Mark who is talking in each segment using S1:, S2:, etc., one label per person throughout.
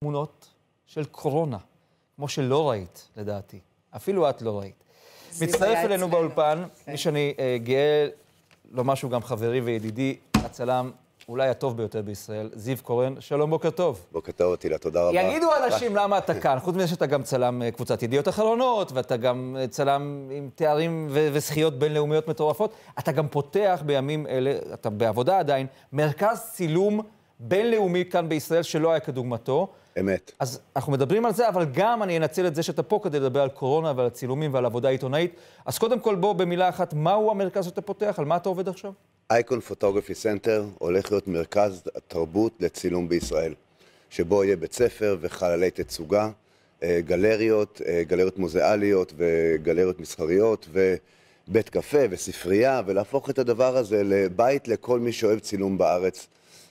S1: תמונות של קורונה, כמו שלא ראית, לדעתי. אפילו את לא ראית. מצטרף אלינו באולפן, כן. מי שאני uh, גאה לומר שהוא גם חברי וידידי, הצלם אולי הטוב ביותר בישראל, זיו קורן. שלום, בוקר טוב.
S2: בוקר טוב, טילה, תודה רבה. יגידו אנשים
S1: למה אתה כאן, חוץ מזה שאתה גם צלם uh, קבוצת ידיעות אחרונות, ואתה גם uh, צלם עם תארים וזכיות בינלאומיות מטורפות. אתה גם פותח בימים אלה, אתה בעבודה עדיין, מרכז צילום בינלאומי כאן בישראל שלא היה כדוגמתו. אמת. אז אנחנו מדברים על זה, אבל גם אני אנצל את זה שאתה פה כדי לדבר על קורונה ועל הצילומים ועל עבודה עיתונאית. אז קודם כל, בוא במילה אחת, מהו המרכז שאתה פותח? על מה אתה עובד עכשיו?
S2: אייקון פוטוגרפי סנטר הולך להיות מרכז התרבות לצילום בישראל, שבו יהיה בית ספר וחללי תצוגה, אה, גלריות, אה, גלריות מוזיאליות וגלריות מסחריות ובית קפה וספרייה, ולהפוך את הדבר הזה לבית לכל מי שאוהב צילום בארץ.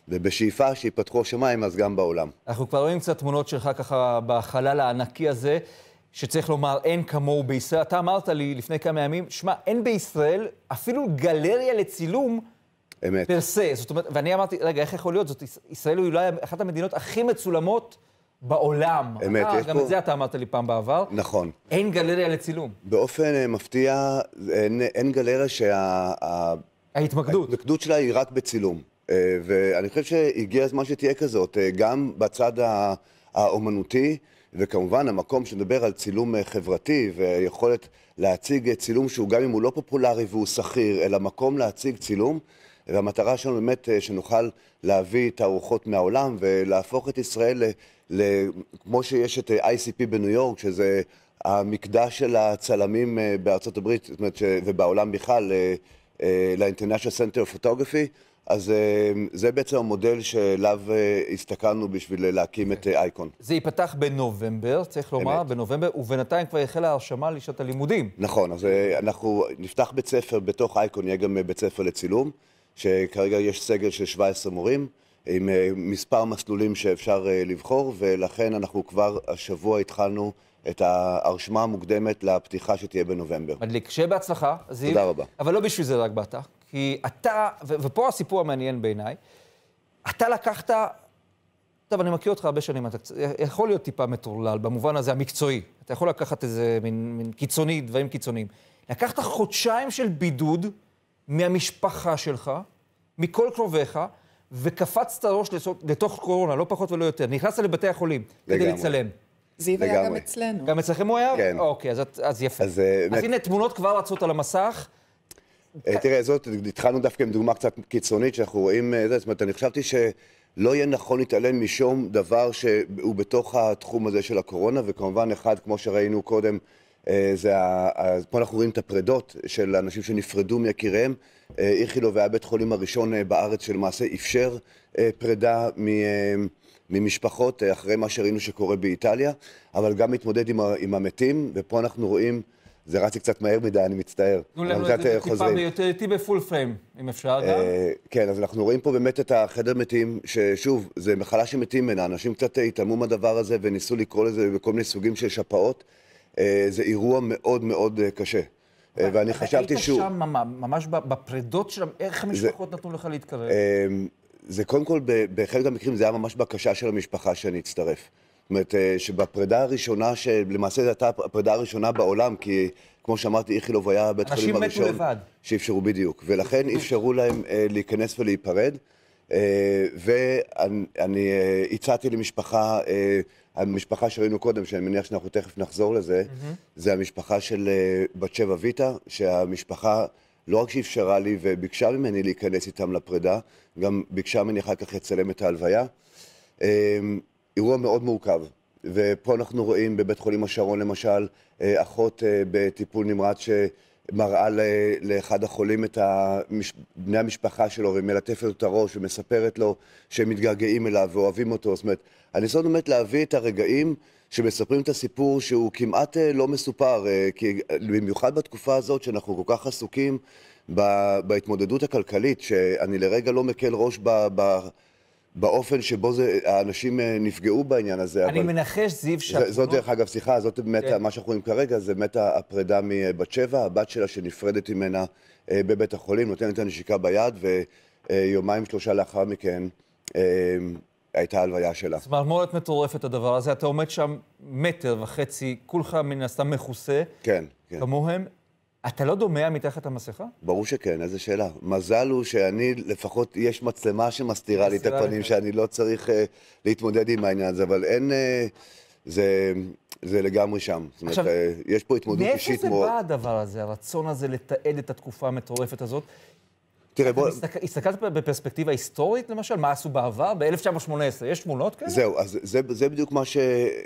S2: ובשאיפה שיפתחו השמיים, אז גם בעולם.
S1: אנחנו כבר רואים קצת תמונות שלך ככה בחלל הענקי הזה, שצריך לומר, אין כמוהו בישראל. אתה אמרת לי לפני כמה ימים, שמע, אין בישראל אפילו גלריה לצילום. אמת. פרסה. זאת אומרת, ואני אמרתי, רגע, איך יכול להיות? זאת, ישראל היא אולי אחת המדינות הכי מצולמות בעולם. אמת, אה, יש גם פה... גם את זה אתה אמרת לי פעם בעבר. נכון. אין גלריה לצילום.
S2: באופן אה, מפתיע, אין, אין גלריה שה... ההתמקדות. ההתמקדות שלה היא רק בצילום. אה, ואני חושב שהגיע הזמן שתהיה כזאת, אה, גם בצד האומנותי, וכמובן המקום שמדבר על צילום אה, חברתי ויכולת להציג צילום שהוא גם אם הוא לא פופולרי והוא שכיר, אלא מקום להציג צילום. והמטרה שלנו באמת שנוכל להביא את הרוחות מהעולם ולהפוך את ישראל, ל, כמו שיש את ICP בניו יורק, שזה המקדש של הצלמים בארצות הברית, ובעולם בכלל, ל-International Center of Photography, אז אה, זה בעצם המודל שאליו אה, הסתכלנו בשביל להקים את אה, אייקון.
S1: זה ייפתח בנובמבר, צריך לומר, אמת. בנובמבר, ובינתיים כבר החלה ההרשמה לשעת הלימודים.
S2: נכון, אז אנחנו נפתח בית ספר, בתוך אייקון יהיה גם בית ספר לצילום, שכרגע יש סגל של 17 מורים. עם מספר מסלולים שאפשר לבחור, ולכן אנחנו כבר השבוע התחלנו את ההרשמה המוקדמת לפתיחה שתהיה בנובמבר.
S1: מדליק. שיהיה בהצלחה, זיו. תודה רבה. אבל לא בשביל זה רק באת, כי אתה, ו- ופה הסיפור המעניין בעיניי, אתה לקחת, טוב, אני מכיר אותך הרבה שנים, אתה יכול להיות טיפה מטורלל במובן הזה המקצועי. אתה יכול לקחת איזה מין, מין קיצוני, דברים קיצוניים. לקחת חודשיים של בידוד מהמשפחה שלך, מכל קרוביך, וקפצת ראש לתוך, לתוך קורונה, לא פחות ולא יותר. נכנסת לבתי החולים לגמרי. כדי לצלם. זיו היה גם אצלנו. גם אצלכם הוא היה? כן.
S2: אוקיי, אז, אז יפה. אז, אה, אז, אז
S1: הנה, תמונות כבר רצות על המסך.
S2: אה, תראה, זאת, התחלנו דווקא עם דוגמה קצת קיצונית, שאנחנו רואים, אה, זאת אומרת, אני חשבתי שלא יהיה נכון להתעלם משום דבר שהוא בתוך התחום הזה של הקורונה, וכמובן אחד, כמו שראינו קודם, אה, זה ה... פה אנחנו רואים את הפרדות של אנשים שנפרדו מיקיריהם. איכילוב היה בית חולים הראשון בארץ שלמעשה אפשר פרידה מ... ממשפחות, אחרי מה שראינו שקורה באיטליה, אבל גם מתמודד עם, עם המתים, ופה אנחנו רואים זה רצתי קצת מהר מדי, אני מצטער. תנו לנו את זה אה, טיפה
S1: מיותר, בפול פריים, אם אפשר גם. אה,
S2: כן, אז אנחנו רואים פה באמת את החדר מתים, ששוב, זה מחלה שמתים ממנה, אנשים קצת אה, התעלמו מהדבר הזה וניסו לקרוא לזה בכל מיני סוגים של שפעות. זה אירוע מאוד מאוד קשה. ואני חשבתי שהוא... היית
S1: שם ממש בפרדות שלהם, איך המשפחות נתנו לך
S2: להתקרב? זה קודם כל, בחלק מהמקרים זה היה ממש בקשה של המשפחה שאני אצטרף. זאת אומרת, אה, שבפרידה הראשונה, שלמעשה זו הייתה הפרידה הראשונה בעולם, כי כמו שאמרתי, איכילוב היה בית חולים הראשון. אנשים מתו לבד. שאפשרו בדיוק, ולכן אוקיי. אפשרו להם אה, להיכנס ולהיפרד. אה, ואני הצעתי למשפחה, המשפחה שראינו קודם, שאני מניח שאנחנו תכף נחזור לזה, זה המשפחה של בת שבע ויטה, שהמשפחה... לא רק שאפשרה לי וביקשה ממני להיכנס איתם לפרידה, גם ביקשה ממני אחר כך לצלם את ההלוויה. אמ, אירוע מאוד מורכב. ופה אנחנו רואים בבית חולים השרון למשל, אה, אחות אה, בטיפול נמרץ שמראה לאחד החולים את בני המשפחה שלו ומלטפת את הראש ומספרת לו שהם מתגעגעים אליו ואוהבים אותו. זאת אומרת, הניסיון באמת להביא את הרגעים שמספרים את הסיפור שהוא כמעט אה, לא מסופר, כי במיוחד בתקופה הזאת שאנחנו כל כך עסוקים בהתמודדות הכלכלית, שאני לרגע לא מקל ראש ב באופן שבו זה, האנשים אה, נפגעו בעניין הזה. אני אבל... מנחש, זיו, שהתמונות... זאת, דרך אגב, סליחה, זאת באמת, כן. מה שאנחנו רואים כרגע, זה באמת הפרידה מבת אה, שבע, הבת שלה שנפרדת ממנה אה, בבית החולים, נותנת את הנשיקה ביד, ויומיים, שלושה לאחר מכן הייתה הלוויה שלה. זאת
S1: אומרת, צמרמורת מטורפת הדבר הזה, אתה עומד שם מטר וחצי, כולך מן הסתם מכוסה. כן, כן. כמוהם, אתה לא דומע מתחת המסכה?
S2: ברור שכן, איזה שאלה. מזל הוא שאני, לפחות יש מצלמה שמסתירה לי את הפנים, שאני לא צריך uh, להתמודד עם העניין הזה, אבל אין... Uh, זה, זה לגמרי שם. עכשיו, זאת אומרת, uh, יש פה התמודדות אישית מאוד. מאיפה זה בא
S1: הדבר הזה, הרצון הזה לתעד את התקופה המטורפת הזאת? תראה, בוא... הסתכלת בפרספקטיבה היסטורית, למשל, מה עשו בעבר, ב-1918? יש תמונות
S2: כאלה? זהו, אז זה, זה בדיוק מה ש...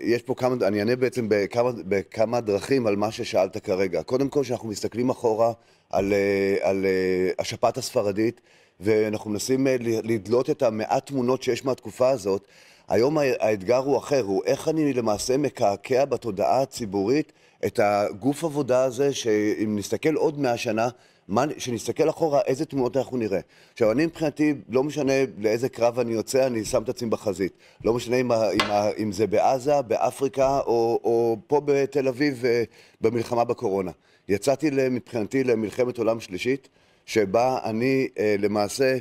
S2: יש פה כמה... אני אענה בעצם בכמה, בכמה דרכים על מה ששאלת כרגע. קודם כל, כשאנחנו מסתכלים אחורה על, אה, על, על אה, השפעת הספרדית, ואנחנו מנסים אה, לדלות את המעט תמונות שיש מהתקופה הזאת. היום האתגר הוא אחר, הוא איך אני למעשה מקעקע בתודעה הציבורית את הגוף עבודה הזה, שאם נסתכל עוד מאה שנה, מה, שנסתכל אחורה איזה תמונות אנחנו נראה. עכשיו, אני מבחינתי, לא משנה לאיזה קרב אני יוצא, אני שם את עצמי בחזית. לא משנה אם, אם, אם זה בעזה, באפריקה, או, או פה בתל אביב, אה, במלחמה בקורונה. יצאתי מבחינתי למלחמת עולם שלישית, שבה אני אה, למעשה...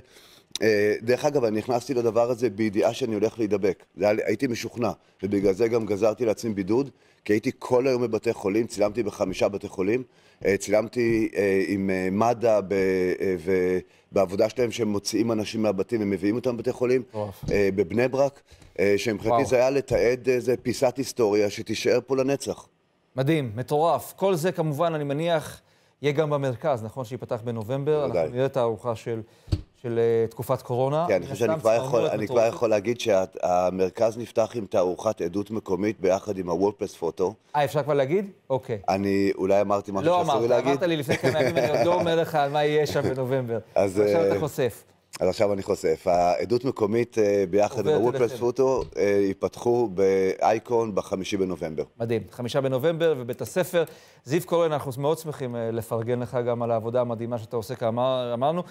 S2: אה, דרך אגב, אני נכנסתי לדבר הזה בידיעה שאני הולך להידבק. הייתי משוכנע, ובגלל זה גם גזרתי לעצמי בידוד, כי הייתי כל היום בבתי חולים, צילמתי בחמישה בתי חולים, אה, צילמתי אה, עם מד"א ב, בעבודה שלהם שהם מוציאים אנשים מהבתים ומביאים אותם לבתי חולים, בבני ברק, שמבחינתי זה היה לתעד איזה פיסת היסטוריה שתישאר פה לנצח.
S1: מדהים, מטורף. כל זה כמובן, אני מניח... יהיה גם במרכז, נכון? שייפתח בנובמבר. אנחנו נראה את הארוחה של של אה, תקופת קורונה. כן, אני חושב שאני כבר יכול, אני כבר יכול
S2: להגיד שהמרכז נפתח עם תערוכת עדות מקומית ביחד עם הוורדפרס פוטו.
S1: אה, אפשר כבר להגיד? אוקיי.
S2: אני אולי אמרתי משהו לא שאסור לי להגיד. לא אמרת, אמרת לי
S1: לפני כמה ימים, אני עוד לא אומר לך על מה יהיה שם בנובמבר. אז... עכשיו אתה אה, חושף.
S2: אז עכשיו אני חושף. העדות מקומית אה, ביחד עם הוורדפרס פוטו ייפתחו באייקון בחמישי בנובמבר. מדהים,
S1: חמישה בנובמבר ובית הספר. זיו קורן, אנחנו מאוד שמחים לפרגן לך גם על העבודה המדהימה שאתה עושה, כאמרנו.